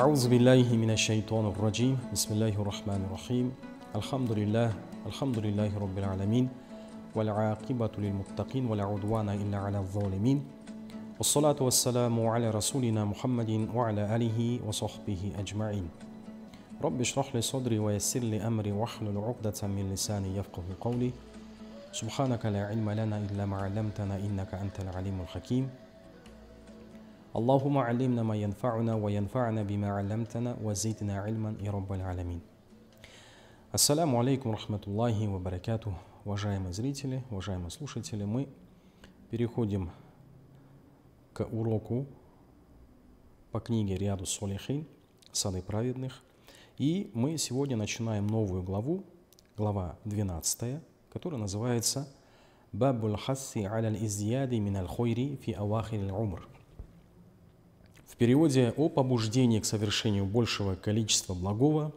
أعوذ بالله من الشيطان الرجيم بسم الله الرحمن الرحيم الحمد لله الحمد لله رب العالمين والعاقبة للمتقين ولا عدوان إلا على الظالمين والصلاة والسلام على رسولنا محمد وعلى آله وصحبه أجمعين رب اشرح لي صدري ويسر لي أمري واحلل عقدة من لساني يفقه قولي سبحانك لا علم لنا إلا ما علمتنا إنك أنت العليم الحكيم اللهم علمنا ما ينفعنا وينفعنا بما علمتنا وزدنا علما يا رب العالمين Ассаляму алейкум рахматуллахи ва баракату, уважаемые зрители, уважаемые слушатели. Мы переходим к уроку по книге Риаду Солихин, Сады праведных. И мы сегодня начинаем новую главу, глава 12, которая называется «Бабуль хасси аляль изъяди миналь хойри фи авахиль умр». В переводе о побуждении к совершению большего количества благого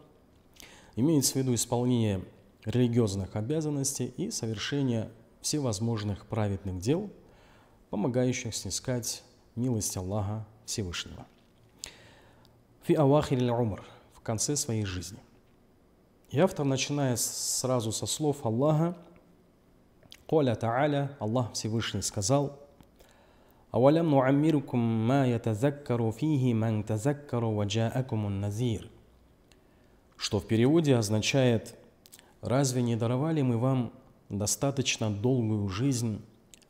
имеется в виду исполнение религиозных обязанностей и совершение всевозможных праведных дел, помогающих снискать милость Аллаха Всевышнего. Фи Авахир Умар в конце своей жизни. И автор начинает сразу со слов Аллаха, Коля Тааля, Аллах Всевышний сказал – أولم نعمركم ما يتذكر فيه من تذكر وجاءكم النذير что в переводе означает «Разве не даровали мы вам достаточно долгую жизнь,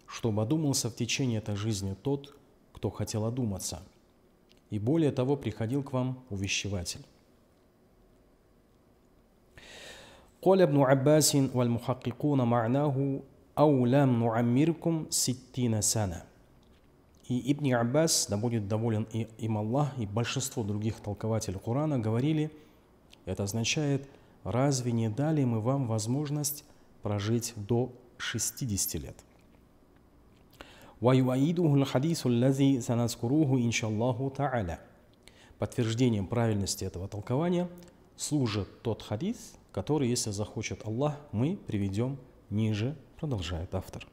чтобы одумался в течение этой жизни тот, кто хотел одуматься, и более того приходил к вам увещеватель». قال ابن عباس والمحققون معناه أو لم نعمركم ستين سنة и Ибн Аббас, да будет доволен и им Аллах, и большинство других толкователей Корана говорили, это означает, разве не дали мы вам возможность прожить до 60 лет? Подтверждением правильности этого толкования служит тот хадис, который, если захочет Аллах, мы приведем ниже, продолжает автор.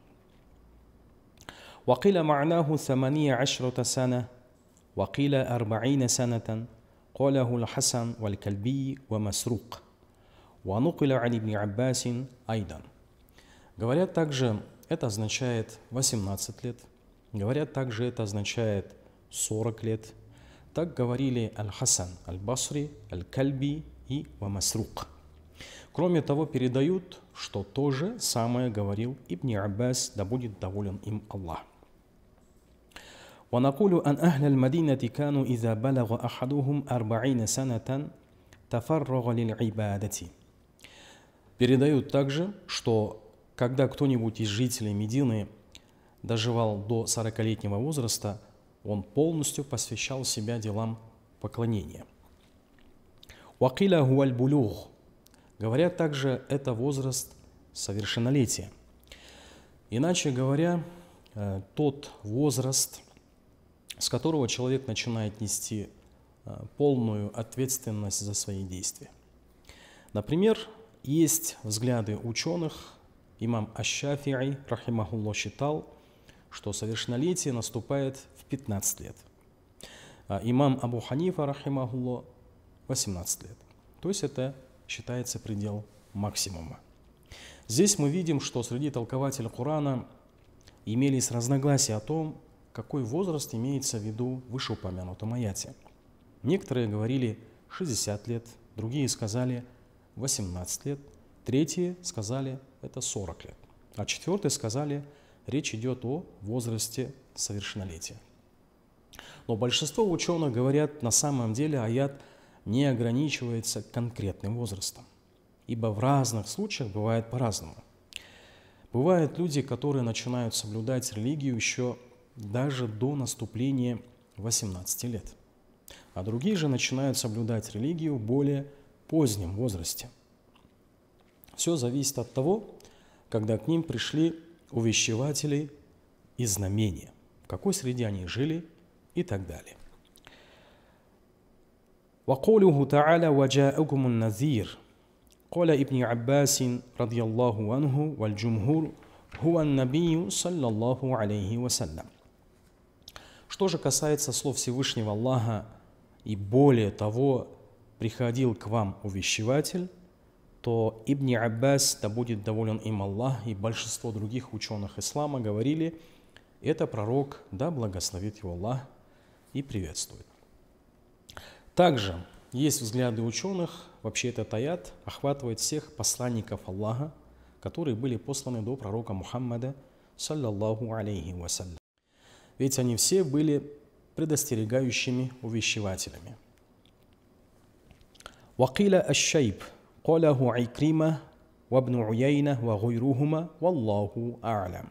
وقيل معناه ثمانية عشرة سنة وقيل أربعين سنة قاله الحسن والكلبي ومسروق ونقل عن ابن عباس أيضا Говорят также, это означает 18 лет. Говорят также, это означает 40 лет. Так говорили Аль-Хасан, Аль-Басри, Аль-Кальби и Вамасрук. Кроме того, передают, что то же самое говорил Ибн Аббас, да будет доволен им Аллах. ونقول أن أهل المدينة كانوا إذا بلغ أحدهم أربعين سنة تفرغ للعبادة Передают также, что когда кто-нибудь из жителей Медины доживал до 40-летнего возраста, он полностью посвящал себя делам поклонения. Уакиля гуальбулюх. Говорят также, это возраст совершеннолетия. Иначе говоря, э, тот возраст – с которого человек начинает нести э, полную ответственность за свои действия. Например, есть взгляды ученых, имам Аш-Шафи'и, считал, что совершеннолетие наступает в 15 лет. А имам Абу Ханифа, рахимахуллах, 18 лет. То есть это считается предел максимума. Здесь мы видим, что среди толкователей Корана имелись разногласия о том, какой возраст имеется в виду в вышеупомянутом аяте. Некоторые говорили 60 лет, другие сказали 18 лет, третьи сказали это 40 лет, а четвертые сказали речь идет о возрасте совершеннолетия. Но большинство ученых говорят, на самом деле аят не ограничивается конкретным возрастом, ибо в разных случаях бывает по-разному. Бывают люди, которые начинают соблюдать религию еще даже до наступления 18 лет. А другие же начинают соблюдать религию в более позднем возрасте. Все зависит от того, когда к ним пришли увещеватели и знамения, в какой среде они жили и так далее. وقوله تعالى وجاءكم النذير قال ابن عباس رضي الله عنه والجمهور هو النبي صلى الله عليه وسلم что же касается слов Всевышнего Аллаха, и более того, приходил к вам увещеватель, то Ибн Аббас, да будет доволен им Аллах, и большинство других ученых ислама говорили, это пророк, да благословит его Аллах и приветствует. Также есть взгляды ученых, вообще этот аят охватывает всех посланников Аллаха, которые были посланы до пророка Мухаммада, саллаллаху алейхи вассалям ведь они все были предостерегающими увещевателями. وقيل الشيب قاله عكرمة وابن عيينة وغيرهما والله أعلم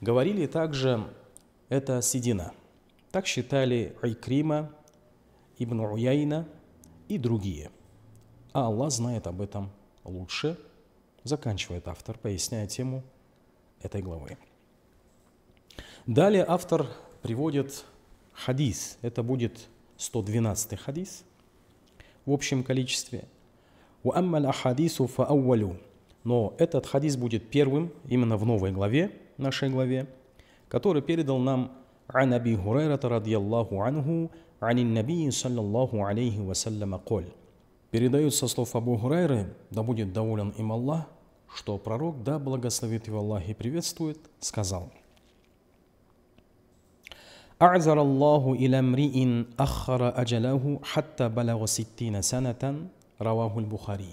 Говорили также это седина. Так считали Айкрима, Ибн Уяйна и другие. А Аллах знает об этом лучше, заканчивает автор, поясняя тему этой главы. Далее автор приводит хадис. Это будет 112 хадис в общем количестве. Но этот хадис будет первым именно в новой главе, нашей главе, который передал нам عن أبي هريرة رضي الله عنه عن النبي صلى الله عليه وسلم قال Передаются слов Абу Хурайры, да будет доволен им Аллах, что пророк, да благословит его Аллах и приветствует, сказал – أعذر الله إلى امرئ أخر أجله حتى بلغ ستين سنة رواه البخاري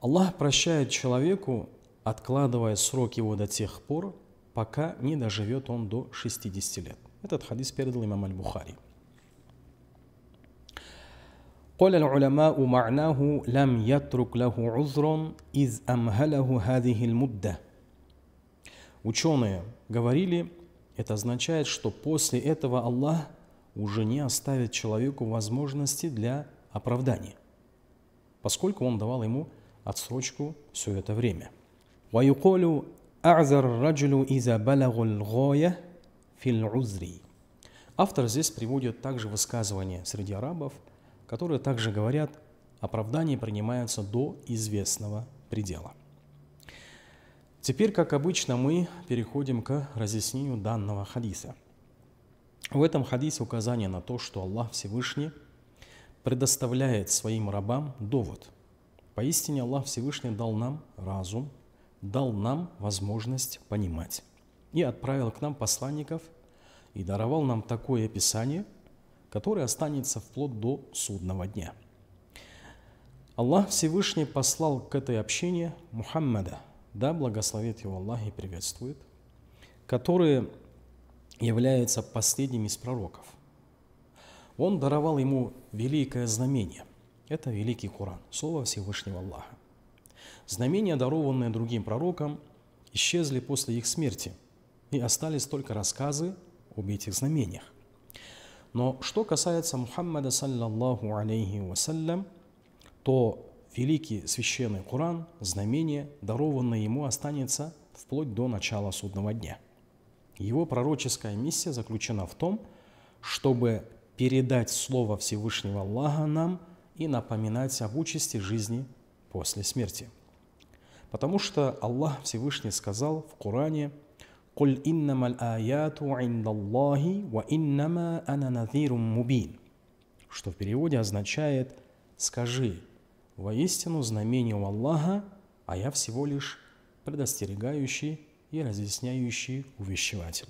Аллах прощает человеку, откладывая срок его до тех пор, пока не доживет он до 60 лет. Этот хадис передал имам Аль-Бухари. قال العلماء معناه لم يترك له عذر إذ أمهله هذه المدة. Ученые говорили, Это означает, что после этого Аллах уже не оставит человеку возможности для оправдания, поскольку он давал ему отсрочку все это время. Автор здесь приводит также высказывание среди арабов, которые также говорят, оправдание принимается до известного предела – Теперь, как обычно, мы переходим к разъяснению данного хадиса. В этом хадисе указание на то, что Аллах Всевышний предоставляет своим рабам довод. Поистине Аллах Всевышний дал нам разум, дал нам возможность понимать и отправил к нам посланников и даровал нам такое описание, которое останется вплоть до судного дня. Аллах Всевышний послал к этой общине Мухаммада, да благословит его Аллах и приветствует, которые являются последним из пророков. Он даровал ему великое знамение. Это великий Коран, слово Всевышнего Аллаха. Знамения, дарованные другим пророкам, исчезли после их смерти, и остались только рассказы об этих знамениях. Но что касается Мухаммада, саллаллаху алейхи вассалям, то Великий священный Коран, знамение, дарованное ему, останется вплоть до начала судного дня. Его пророческая миссия заключена в том, чтобы передать Слово Всевышнего Аллаха нам и напоминать об участи жизни после смерти. Потому что Аллах Всевышний сказал в Коране «Куль иннамаль аяту Аллахи, ва иннама ана мубин», что в переводе означает «Скажи, Воистину знамение у Аллаха, а я всего лишь предостерегающий и разъясняющий увещеватель.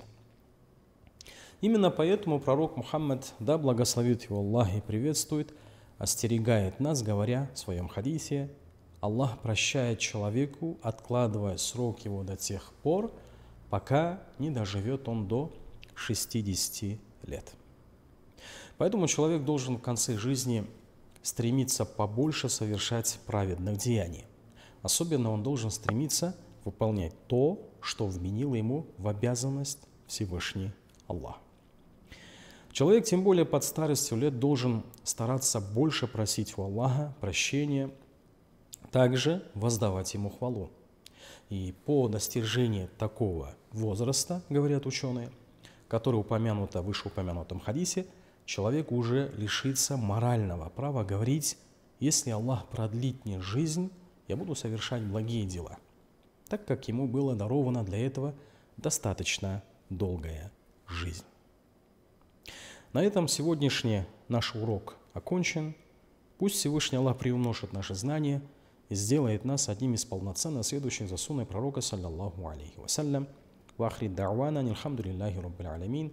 Именно поэтому пророк Мухаммад, да благословит его Аллах и приветствует, остерегает нас, говоря в своем хадисе, Аллах прощает человеку, откладывая срок его до тех пор, пока не доживет он до 60 лет. Поэтому человек должен в конце жизни стремиться побольше совершать праведных деяний. Особенно он должен стремиться выполнять то, что вменил ему в обязанность Всевышний Аллах. Человек, тем более под старостью лет, должен стараться больше просить у Аллаха прощения, также воздавать ему хвалу. И по достижении такого возраста, говорят ученые, который упомянуто в вышеупомянутом хадисе, человек уже лишится морального права говорить, если Аллах продлит мне жизнь, я буду совершать благие дела, так как ему было даровано для этого достаточно долгая жизнь. На этом сегодняшний наш урок окончен. Пусть Всевышний Аллах приумножит наши знания и сделает нас одним из полноценно следующих за сунной пророка, саллаллаху алейхи вассалям. Вахри да'вана, нильхамдулиллахи раббил алямин.